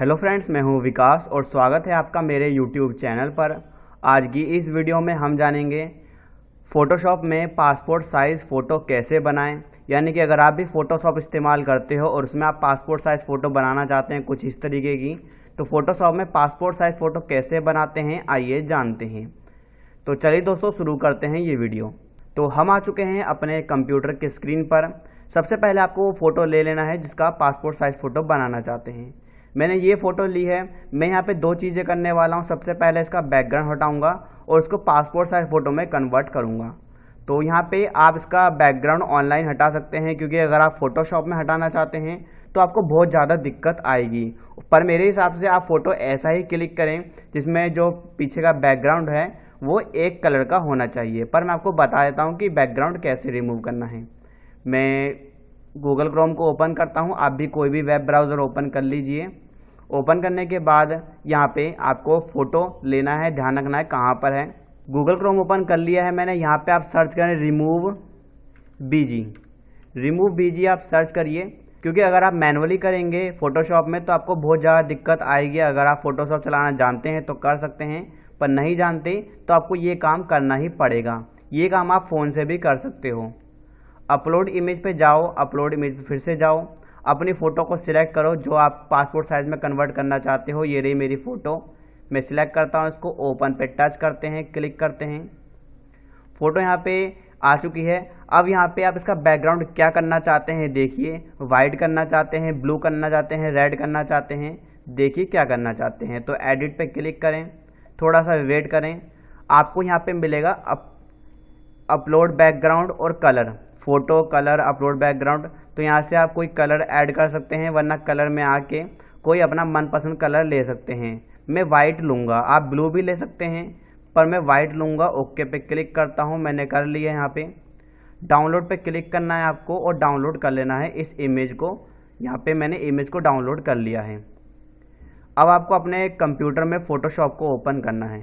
hello friends मैं हूं विकास और स्वागत है आपका मेरे यूट्यूब चैनल पर आज की इस वीडियो में हम जानेंगे फ़ोटोशॉप में पासपोर्ट साइज़ फ़ोटो कैसे बनाएं यानी कि अगर आप भी फ़ोटोशॉप इस्तेमाल करते हो और उसमें आप पासपोर्ट साइज़ फ़ोटो बनाना चाहते हैं कुछ इस तरीके की तो फ़ोटोशॉप में पासपोर्ट साइज़ फ़ोटो कैसे बनाते हैं आइए जानते हैं तो चलिए दोस्तों शुरू करते हैं ये वीडियो तो हम आ चुके हैं अपने कंप्यूटर के स्क्रीन पर सबसे पहले आपको वो फ़ोटो ले लेना है जिसका पासपोर्ट साइज़ फ़ोटो बनाना चाहते हैं मैंने ये फ़ोटो ली है मैं यहाँ पे दो चीज़ें करने वाला हूँ सबसे पहले इसका बैकग्राउंड हटाऊंगा और इसको पासपोर्ट साइज फ़ोटो में कन्वर्ट करूँगा तो यहाँ पे आप इसका बैकग्राउंड ऑनलाइन हटा सकते हैं क्योंकि अगर आप फ़ोटोशॉप में हटाना चाहते हैं तो आपको बहुत ज़्यादा दिक्कत आएगी पर मेरे हिसाब से आप फ़ोटो ऐसा ही क्लिक करें जिसमें जो पीछे का बैकग्राउंड है वो एक कलर का होना चाहिए पर मैं आपको बता देता हूँ कि बैकग्राउंड कैसे रिमूव करना है मैं गूगल क्रोम को ओपन करता हूँ आप भी कोई भी वेब ब्राउज़र ओपन कर लीजिए ओपन करने के बाद यहाँ पे आपको फ़ोटो लेना है ध्यान रखना है कहाँ पर है गूगल क्रोम ओपन कर लिया है मैंने यहाँ पे आप सर्च करें रिमूव बीजी रिमूव बीजी आप सर्च करिए क्योंकि अगर आप मैनुअली करेंगे फ़ोटोशॉप में तो आपको बहुत ज़्यादा दिक्कत आएगी अगर आप फ़ोटोशॉप चलाना जानते हैं तो कर सकते हैं पर नहीं जानते तो आपको ये काम करना ही पड़ेगा ये काम आप फ़ोन से भी कर सकते हो अपलोड इमेज पे जाओ अपलोड इमेज पे फिर से जाओ अपनी फ़ोटो को सिलेक्ट करो जो आप पासपोर्ट साइज़ में कन्वर्ट करना चाहते हो ये रही मेरी फ़ोटो मैं सिलेक्ट करता हूँ इसको ओपन पे टच करते हैं क्लिक करते हैं फ़ोटो यहाँ पे आ चुकी है अब यहाँ पे आप इसका बैकग्राउंड क्या करना चाहते हैं देखिए वाइट करना चाहते हैं ब्लू करना चाहते हैं रेड करना चाहते हैं देखिए क्या करना चाहते हैं तो एडिट पर क्लिक करें थोड़ा सा वेट करें आपको यहाँ पर मिलेगा अप अपलोड बैकग्राउंड और colour photo colour upload background तो यहाँ से आप कोई कलर ऐड कर सकते हैं वरना कलर में आके कोई अपना मनपसंद कलर ले सकते हैं मैं वाइट लूँगा आप ब्लू भी ले सकते हैं पर मैं वाइट लूँगा ओके पे क्लिक करता हूँ मैंने कर लिया यहाँ पे डाउनलोड पे क्लिक करना है आपको और डाउनलोड कर लेना है इस इमेज को यहाँ पे मैंने इमेज को डाउनलोड कर लिया है अब आपको अपने कंप्यूटर में फ़ोटोशॉप को ओपन करना है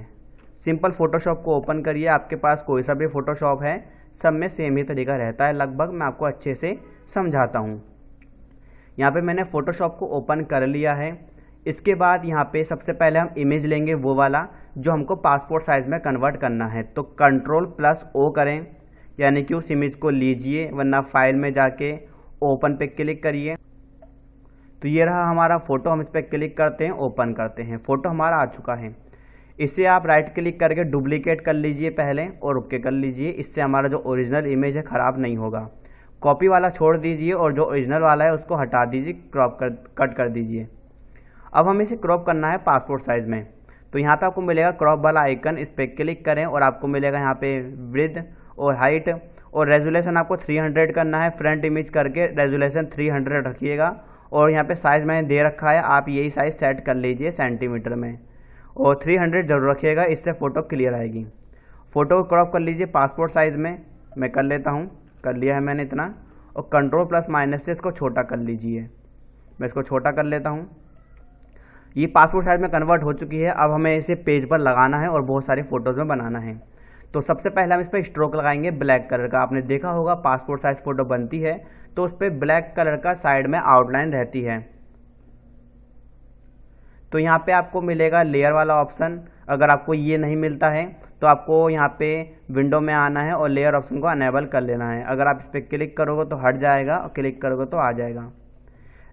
सिंपल फोटोशॉप को ओपन करिए आपके पास कोई सा भी फोटोशॉप है सब में सेम ही तरीका रहता है लगभग मैं आपको अच्छे से समझाता हूँ यहाँ पे मैंने फ़ोटोशॉप को ओपन कर लिया है इसके बाद यहाँ पे सबसे पहले हम इमेज लेंगे वो वाला जो हमको पासपोर्ट साइज़ में कन्वर्ट करना है तो कंट्रोल प्लस ओ करें यानी कि उस इमेज को लीजिए वरना फाइल में जाके ओपन पे क्लिक करिए तो ये रहा हमारा फ़ोटो हम इस पर क्लिक करते हैं ओपन करते हैं फ़ोटो हमारा आ चुका है इसे आप राइट क्लिक करके डुप्लीकेट कर लीजिए पहले और ओके कर लीजिए इससे हमारा जो ओरिजिनल इमेज है ख़राब नहीं होगा कॉपी वाला छोड़ दीजिए और जो ओरिजिनल वाला है उसको हटा दीजिए क्रॉप कर कट कर दीजिए अब हमें इसे क्रॉप करना है पासपोर्ट साइज़ में तो यहाँ पे आपको मिलेगा क्रॉप वाला आइकन इस पर क्लिक करें और आपको मिलेगा यहाँ पे वृद्ध और हाइट और रेजुलेशन आपको 300 करना है फ्रंट इमेज करके रेजुलेशन 300 रखिएगा और यहाँ पे साइज़ मैंने दे रखा है आप यही साइज़ सेट कर लीजिए सेंटीमीटर में और 300 ज़रूर रखिएगा इससे फ़ोटो क्लियर आएगी फ़ोटो क्रॉप कर लीजिए पासपोर्ट साइज़ में मैं कर लेता हूँ कर लिया है मैंने इतना और कंट्रोल प्लस माइनस से इसको छोटा कर लीजिए मैं इसको छोटा कर लेता हूँ ये पासपोर्ट साइज में कन्वर्ट हो चुकी है अब हमें इसे पेज पर लगाना है और बहुत सारे फ़ोटोज़ में बनाना है तो सबसे पहले हम इस पर स्ट्रोक लगाएंगे ब्लैक कलर का आपने देखा होगा पासपोर्ट साइज़ फ़ोटो बनती है तो उस पर ब्लैक कलर का साइड में आउटलाइन रहती है तो यहाँ पे आपको मिलेगा लेयर वाला ऑप्शन अगर आपको ये नहीं मिलता है तो आपको यहाँ पे विंडो में आना है और लेयर ऑप्शन को अनेबल कर लेना है अगर आप इस पर क्लिक करोगे तो हट जाएगा और क्लिक करोगे तो आ जाएगा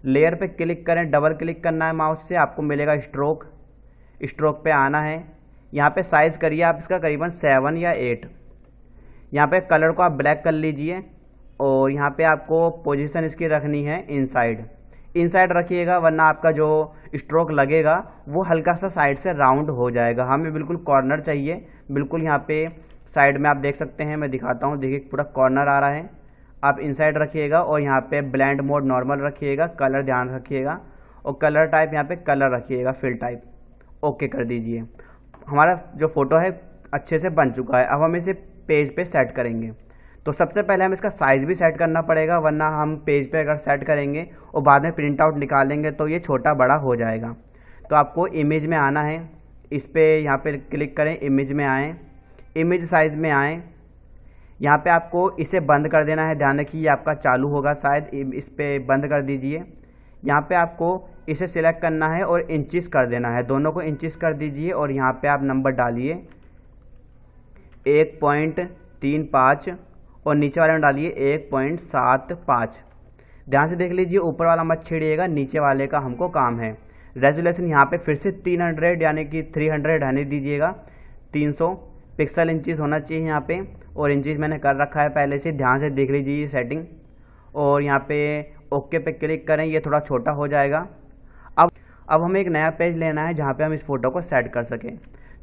लेयर पे क्लिक करें डबल क्लिक करना है माउस से आपको मिलेगा स्ट्रोक स्ट्रोक पे आना है यहाँ पे साइज़ करिए आप इसका करीबन सेवन या एट यहाँ पे कलर को आप ब्लैक कर लीजिए और यहाँ पे आपको पोजीशन इसकी रखनी है इनसाइड इनसाइड रखिएगा वरना आपका जो स्ट्रोक लगेगा वो हल्का सा साइड से राउंड हो जाएगा हाँ, हमें बिल्कुल कॉर्नर चाहिए बिल्कुल यहाँ पे साइड में आप देख सकते हैं मैं दिखाता हूँ देखिए पूरा कॉर्नर आ रहा है आप इनसाइड रखिएगा और यहाँ पे ब्लैंड मोड नॉर्मल रखिएगा कलर ध्यान रखिएगा और कलर टाइप यहाँ पे कलर रखिएगा फिल टाइप ओके कर दीजिए हमारा जो फ़ोटो है अच्छे से बन चुका है अब हम इसे पेज पे सेट करेंगे तो सबसे पहले हम इसका साइज़ भी सेट करना पड़ेगा वरना हम पेज पे अगर सेट करेंगे और बाद में प्रिंट आउट निकालेंगे तो ये छोटा बड़ा हो जाएगा तो आपको इमेज में आना है इस पर यहाँ पर क्लिक करें इमेज में आएँ इमेज साइज़ में आएँ यहाँ पे आपको इसे बंद कर देना है ध्यान रखिए आपका चालू होगा शायद इस पर बंद कर दीजिए यहाँ पे आपको इसे सिलेक्ट करना है और इंचिस कर देना है दोनों को इंचिस कर दीजिए और यहाँ पे आप नंबर डालिए एक पॉइंट तीन पाँच और नीचे वाले में डालिए एक पॉइंट सात पाँच ध्यान से देख लीजिए ऊपर वाला मत छेड़िएगा नीचे वाले का हमको काम है रेजुलेशन यहाँ पे फिर से 300 यानी कि 300 हंड्रेड रहने दीजिएगा 300 पिक्सल इंचज़ होना चाहिए यहाँ पे और इंचज़ मैंने कर रखा है पहले से ध्यान से देख लीजिए ये सेटिंग और यहाँ पे ओके पे क्लिक करें ये थोड़ा छोटा हो जाएगा अब अब हमें एक नया पेज लेना है जहाँ पर हम इस फ़ोटो को सेट कर सकें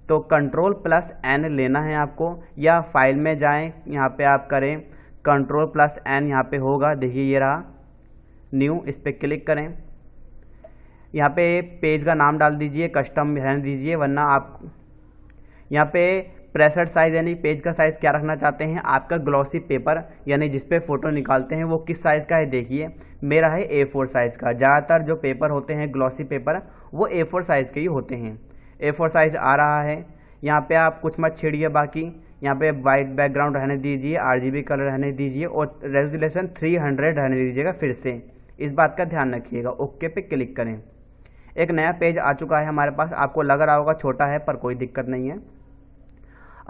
तो कंट्रोल प्लस एन लेना है आपको या फाइल में जाएं यहाँ पे आप करें कंट्रोल प्लस एन यहाँ पे होगा देखिए ये रहा न्यू इस पर क्लिक करें यहाँ पे पेज का नाम डाल दीजिए कस्टम रहने दीजिए वरना आप यहाँ पे प्रेसर साइज़ यानी पेज का साइज़ क्या रखना चाहते हैं आपका ग्लॉसी पेपर यानी जिस पे फ़ोटो निकालते हैं वो किस साइज़ का है देखिए मेरा है ए फोर साइज़ का ज़्यादातर जो पेपर होते हैं ग्लॉसी पेपर वो ए फोर साइज़ के ही होते हैं ए फोर साइज़ आ रहा है यहाँ पे आप कुछ मत छेड़िए बाकी यहाँ पे वाइट बैकग्राउंड रहने दीजिए आरजीबी कलर रहने दीजिए और रेजोल्यूशन 300 रहने दीजिएगा फिर से इस बात का ध्यान रखिएगा ओके पे क्लिक करें एक नया पेज आ चुका है हमारे पास आपको लग रहा होगा छोटा है पर कोई दिक्कत नहीं है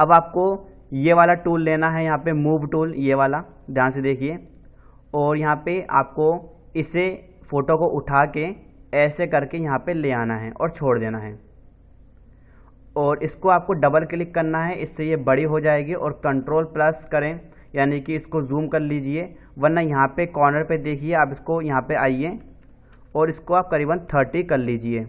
अब आपको ये वाला टूल लेना है यहाँ पे मूव टूल ये वाला ध्यान से देखिए और यहाँ पे आपको इसे फ़ोटो को उठा के ऐसे करके यहाँ पे ले आना है और छोड़ देना है और इसको आपको डबल क्लिक करना है इससे ये बड़ी हो जाएगी और कंट्रोल प्लस करें यानी कि इसको जूम कर लीजिए वरना यहाँ पे कॉर्नर पे देखिए आप इसको यहाँ पे आइए और इसको आप करीबन थर्टी कर लीजिए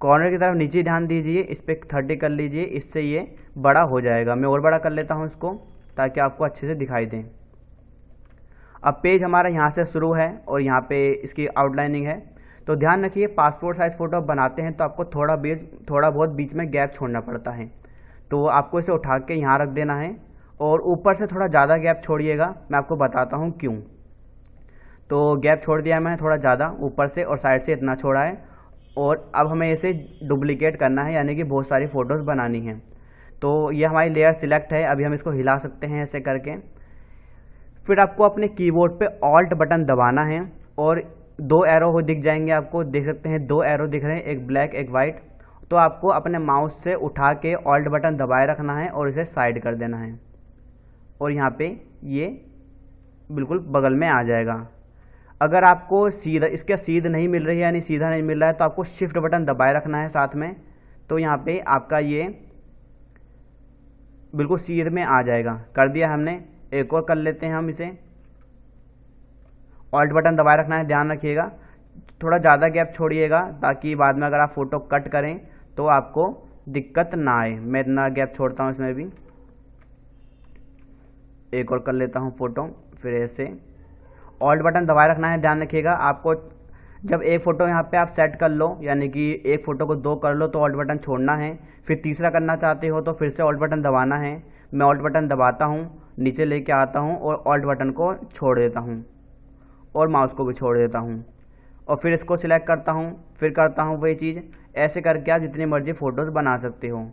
कॉर्नर की तरफ नीचे ध्यान दीजिए इस पर थर्टी कर लीजिए इससे ये बड़ा हो जाएगा मैं और बड़ा कर लेता हूँ इसको ताकि आपको अच्छे से दिखाई दें अब पेज हमारा यहाँ से शुरू है और यहाँ पर इसकी आउटलाइनिंग है तो ध्यान रखिए पासपोर्ट साइज़ फ़ोटो बनाते हैं तो आपको थोड़ा बीच थोड़ा बहुत बीच में गैप छोड़ना पड़ता है तो आपको इसे उठा के यहाँ रख देना है और ऊपर से थोड़ा ज़्यादा गैप छोड़िएगा मैं आपको बताता हूँ क्यों तो गैप छोड़ दिया मैंने थोड़ा ज़्यादा ऊपर से और साइड से इतना छोड़ा है और अब हमें इसे डुप्लिकेट करना है यानी कि बहुत सारी फ़ोटोज़ बनानी हैं तो ये हमारी लेयर सिलेक्ट है अभी हम इसको हिला सकते हैं ऐसे करके फिर आपको अपने कीबोर्ड पे ऑल्ट बटन दबाना है और दो एरो हो दिख जाएंगे आपको देख सकते हैं दो एरो दिख रहे हैं एक ब्लैक एक वाइट तो आपको अपने माउस से उठा के ऑल्ट बटन दबाए रखना है और इसे साइड कर देना है और यहाँ पे ये बिल्कुल बगल में आ जाएगा अगर आपको सीधा इसका सीध नहीं मिल रही है यानी सीधा नहीं मिल रहा है तो आपको शिफ्ट बटन दबाए रखना है साथ में तो यहाँ पे आपका ये बिल्कुल सीध में आ जाएगा कर दिया हमने एक और कर लेते हैं हम इसे ऑल्ट बटन दबाए रखना है ध्यान रखिएगा थोड़ा ज़्यादा गैप छोड़िएगा ताकि बाद में अगर आप फ़ोटो कट करें तो आपको दिक्कत ना आए मैं इतना गैप छोड़ता हूँ इसमें भी एक और कर लेता हूँ फ़ोटो फिर ऐसे ऑल्ट बटन दबाए रखना है ध्यान रखिएगा आपको जब एक फ़ोटो यहाँ पे आप सेट कर लो यानी कि एक फ़ोटो को दो कर लो तो ऑल्ट बटन छोड़ना है फिर तीसरा करना चाहते हो तो फिर से ऑल्ट बटन दबाना है मैं ऑल्ट बटन दबाता हूँ नीचे लेके आता हूँ और ऑल्ट बटन को छोड़ देता हूँ और माउस को भी छोड़ देता हूँ और फिर इसको सिलेक्ट करता हूँ फिर करता हूँ वही चीज़ ऐसे करके आप जितनी मर्ज़ी फ़ोटोज़ बना सकते हो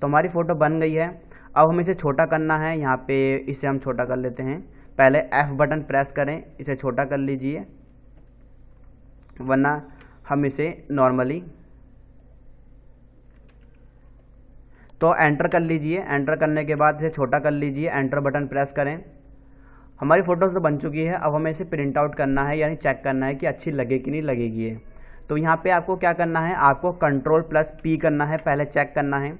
तो हमारी फ़ोटो बन गई है अब हम इसे छोटा करना है यहाँ पे इसे हम छोटा कर लेते हैं पहले एफ़ बटन प्रेस करें इसे छोटा कर लीजिए वरना हम इसे नॉर्मली तो एंटर कर लीजिए एंटर करने के बाद इसे छोटा कर लीजिए एंटर बटन प्रेस करें हमारी फ़ोटोज़ तो बन चुकी है अब हमें इसे प्रिंट आउट करना है यानी चेक करना है कि अच्छी लगे कि नहीं लगेगी ये तो यहाँ पे आपको क्या करना है आपको कंट्रोल प्लस पी करना है पहले चेक करना है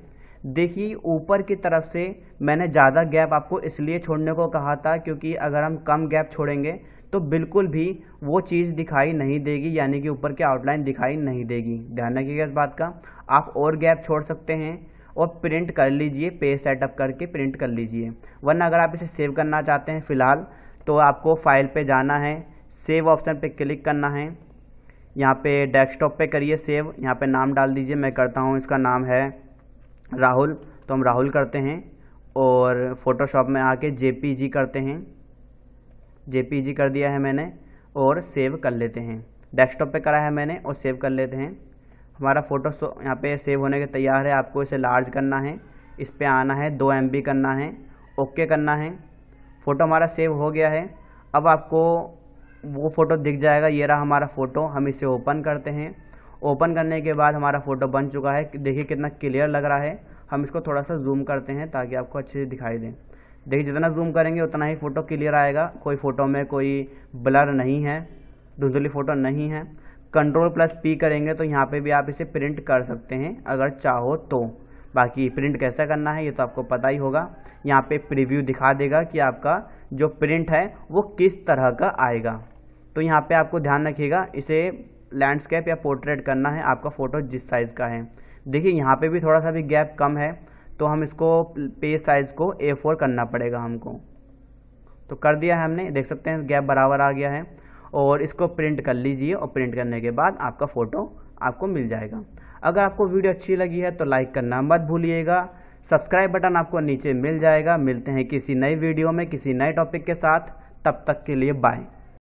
देखिए ऊपर की तरफ से मैंने ज़्यादा गैप आपको इसलिए छोड़ने को कहा था क्योंकि अगर हम कम गैप छोड़ेंगे तो बिल्कुल भी वो चीज़ दिखाई नहीं देगी यानी कि ऊपर की आउटलाइन दिखाई नहीं देगी ध्यान रखिएगा इस बात का आप और गैप छोड़ सकते हैं और प्रिंट कर लीजिए पेज सेटअप करके प्रिंट कर लीजिए वरना अगर आप इसे सेव करना चाहते हैं फ़िलहाल तो आपको फाइल पे जाना है सेव ऑप्शन पे क्लिक करना है यहाँ पे डेस्कटॉप पे करिए सेव यहाँ पे नाम डाल दीजिए मैं करता हूँ इसका नाम है राहुल तो हम राहुल करते हैं और फोटोशॉप में आके जे करते हैं जे कर दिया है मैंने और सेव कर लेते हैं डेस्कटॉप पे करा है मैंने और सेव कर लेते हैं हमारा फ़ोटो तो यहाँ पे सेव होने के तैयार है आपको इसे लार्ज करना है इस पर आना है दो एम करना है ओके करना है फ़ोटो हमारा सेव हो गया है अब आपको वो फ़ोटो दिख जाएगा ये रहा हमारा फ़ोटो हम इसे ओपन करते हैं ओपन करने के बाद हमारा फ़ोटो बन चुका है देखिए कितना क्लियर लग रहा है हम इसको थोड़ा सा जूम करते हैं ताकि आपको अच्छे से दिखाई दें देखिए जितना जूम करेंगे उतना ही फ़ोटो क्लियर आएगा कोई फ़ोटो में कोई ब्लर नहीं है धुंधली फ़ोटो नहीं है कंट्रोल प्लस पी करेंगे तो यहाँ पे भी आप इसे प्रिंट कर सकते हैं अगर चाहो तो बाकी प्रिंट कैसा करना है ये तो आपको पता ही होगा यहाँ पे प्रीव्यू दिखा देगा कि आपका जो प्रिंट है वो किस तरह का आएगा तो यहाँ पे आपको ध्यान रखिएगा इसे लैंडस्केप या पोर्ट्रेट करना है आपका फ़ोटो जिस साइज़ का है देखिए यहाँ पर भी थोड़ा सा भी गैप कम है तो हम इसको पेज साइज़ को ए फोर करना पड़ेगा हमको तो कर दिया है हमने देख सकते हैं गैप बराबर आ गया है और इसको प्रिंट कर लीजिए और प्रिंट करने के बाद आपका फ़ोटो आपको मिल जाएगा अगर आपको वीडियो अच्छी लगी है तो लाइक करना मत भूलिएगा सब्सक्राइब बटन आपको नीचे मिल जाएगा मिलते हैं किसी नई वीडियो में किसी नए टॉपिक के साथ तब तक के लिए बाय